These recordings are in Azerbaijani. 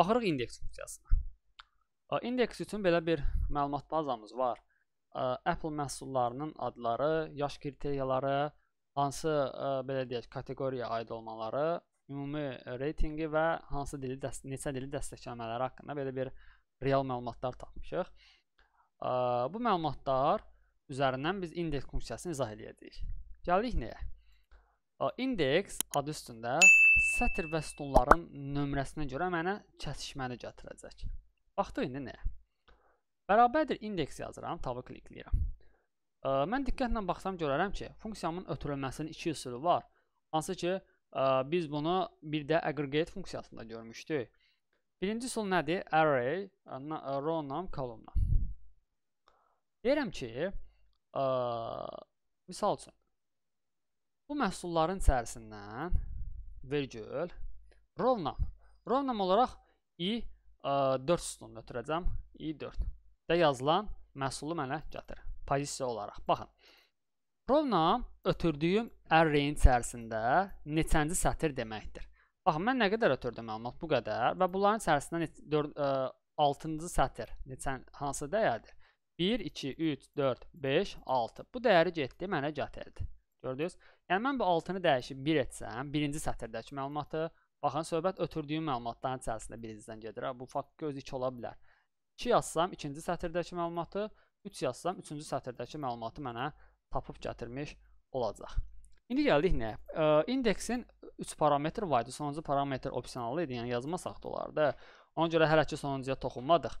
Baxırıq indeks funksiyasına. İndeks üçün belə bir məlumat bazamız var. Apple məhsullarının adları, yaş kriteriyaları, hansı e, belə deyək, kateqoriyaya aid olmaları, ümumi reytingi və hansı dili neçə dili dəstəkləmələri haqqında belə bir real məlumatlar tapmışıq. Bu məlumatlar üzərindən biz indeks funksiyasını izah edəcəyik. Gəldik nəyə? indeks adı üstündə sətr və sütunların nömrəsinə görə mənə kəsişməni gətirəcək. Baxdıq indi nə? Bərabərdir indeks yazıram, tabı klikləyirəm. Mən diqqətlə baxsam görərəm ki, funksiyamın ötürülməsinin iki üsulu var. Hansı ki, biz bunu bir də aggregate funksiyasında görmüşdük. Birinci üsul nədir? Array, row nam, column nam. Deyirəm ki, misal üçün, Bu məhsulların içərisindən vergül rovnam. Rovnam olaraq i ə, 4 sütununu ötürəcəm. i 4 də yazılan məhsulu mənə gətir. Pozisiya olaraq. Baxın. Rovnam ötürdüyüm arrayin içərisində neçənci sətir deməkdir. Baxın, mən nə qədər ötürdüm məlumat bu qədər və bunların içərisində 6-cı sətir neçən hansı dəyərdir? 1 2 3 4 5 6. Bu dəyəri getdi mənə gətirdi. Gördünüz? Yəni mən bu 6-nı dəyişib 1 etsəm, birinci sətirdəki məlumatı, baxın söhbət ötürdüyüm məlumatların içərisində birincidən gedir. Ha, bu fakt göz 2 ola bilər. 2 yazsam ikinci sətirdəki məlumatı, 3 yazsam üçüncü sətirdəki məlumatı mənə tapıb gətirmiş olacaq. İndi gəldik nəyə? E, indeksin 3 parametr var idi. Sonuncu parametr opsional idi, yəni yazmasaq da olardı. Ona görə hələ ki sonuncuya toxunmadıq.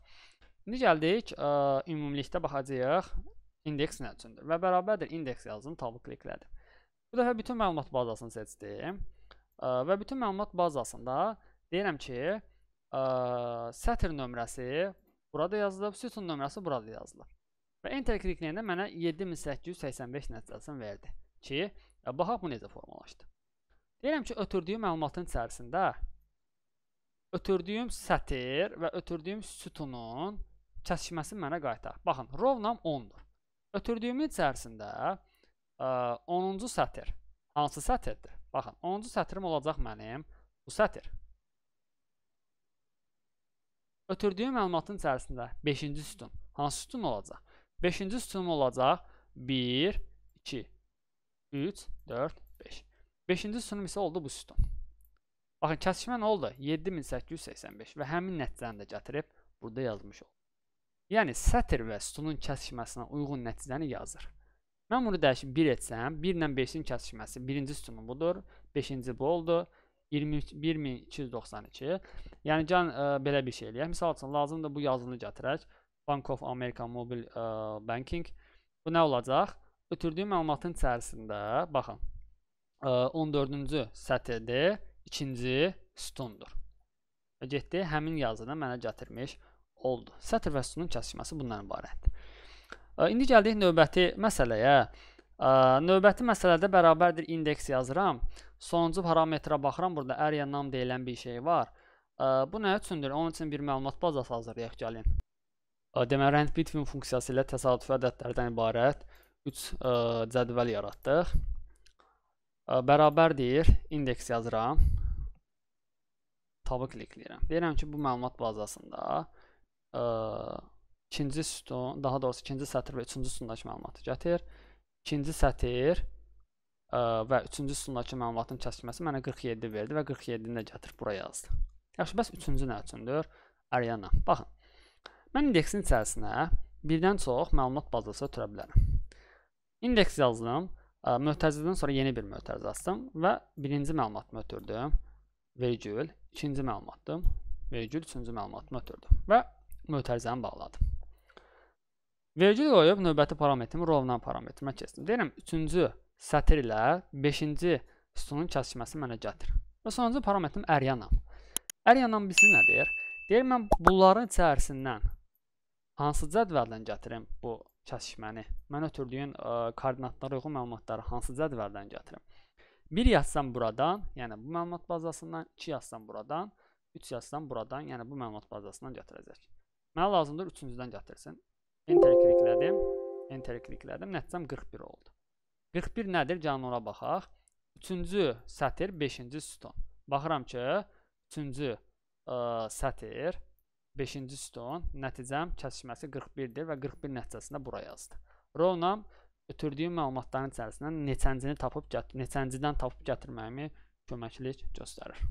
İndi gəldik ə, ümumilikdə baxacağıq indeks nə üçündür və bərabərdir indeks yazın tabı kliklədim. Bu dəfə bütün məlumat bazasını seçdim. Və bütün məlumat bazasında deyirəm ki, sətr nömrəsi burada yazılıb, sütun nömrəsi burada yazılıb. Və enter klikləyəndə mənə 7885 nəticəsini verdi ki, e, baxaq bu necə formalaşdı. Deyirəm ki, ötürdüyüm məlumatın içərisində ötürdüyüm sətir və ötürdüyüm sütunun kəsişməsi mənə qaytar. Baxın, row nam 10-dur. Ötürdüyümün içərisində 10-cu sətr. Hansı sətirdir? Baxın, 10-cu sətrim olacaq mənim bu sətir. Ötürdüyüm məlumatın içərisində 5-ci sütun. Hansı sütun olacaq? 5-ci sütunum olacaq 1, 2, 3, 4, 5. 5-ci sütunum isə oldu bu sütun. Baxın, kəsişmə nə oldu? 7885 və həmin nəticəni də gətirib burada yazmış oldu. Yəni, sətir və sütunun kəsişməsinə uyğun nəticəni yazır. Mən bunu dəyişib 1 etsəm, 1 ilə 5-in kəsişməsi birinci sütunun budur, 5-ci bu oldu. 21292. Yəni gəlin ə, belə bir şey eləyək. Yəni Məsəl üçün lazımdır bu yazını gətirək. Bank of America Mobile ə, e, Banking. Bu nə olacaq? Ötürdüyüm məlumatın içərisində baxın. Ə, e, 14-cü sətirdir, 2-ci sütundur. Və getdi həmin yazını mənə gətirmiş oldu. Sətr və sütunun kəsişməsi bundan ibarətdir. İndi gəldik növbəti məsələyə. Növbəti məsələdə bərabərdir indeks yazıram. Sonuncu parametrə baxıram. Burada area nam deyilən bir şey var. Bu nə üçündür? Onun üçün bir məlumat bazası hazırlayaq gəlin. Deməli, rand between funksiyası ilə təsadüfi ədədlərdən ibarət 3 cədvəl yaratdıq. Bərabərdir indeks yazıram. Tabı klikləyirəm. Deyirəm ki, bu məlumat bazasında ikinci sütun, daha doğrusu ikinci sətir və üçüncü sütundakı məlumatı gətir. İkinci sətir ə, e, və üçüncü sütundakı məlumatın kəskinməsi mənə 47 verdi və 47-ni də gətirib bura yazdı. Yaxşı, bəs üçüncü nə üçündür? Ariana. Baxın. Mən indeksin içərisinə birdən çox məlumat bazası ötürə bilərəm. İndeks yazdım. E, Mötərizədən sonra yeni bir mötərizə açdım və birinci məlumatımı ötürdüm. Vergül, ikinci məlumatım, vergül, üçüncü məlumatımı ötürdüm və mötərizəni bağladım. Vergül qoyub növbəti parametrimi roldan parametrimə keçdim. Deyirəm, üçüncü sətir ilə beşinci sütunun kəsişməsi mənə gətir. Və sonuncu parametrim əryanam. Əryanam bizi nə deyir? Deyir, mən bunların içərisindən hansı cədvəldən gətirim bu kəsişməni? Mən ötürdüyün ə, e, koordinatlara uyğun məlumatları hansı cədvəldən gətirim? 1 yazsam buradan, yəni bu məlumat bazasından, 2 yazsam buradan, 3 yazsam buradan, yəni bu məlumat bazasından gətirəcək. Mənə lazımdır 3-cüdən gətirsin. Enter elədim. Enter kliklədim. Nəticəm 41 oldu. 41 nədir? Gəlin ora baxaq. 3-cü sətir, 5-ci sütun. Baxıram ki, 3-cü e, sətir, 5-ci sütun, nəticəm kəsişməsi 41-dir və 41 nəticəsində bura yazdı. Rownam ötürdüyüm məlumatların içərisindən neçəncini tapıb gətir, neçəncidən tapıb gətirməyimi köməklik göstərir.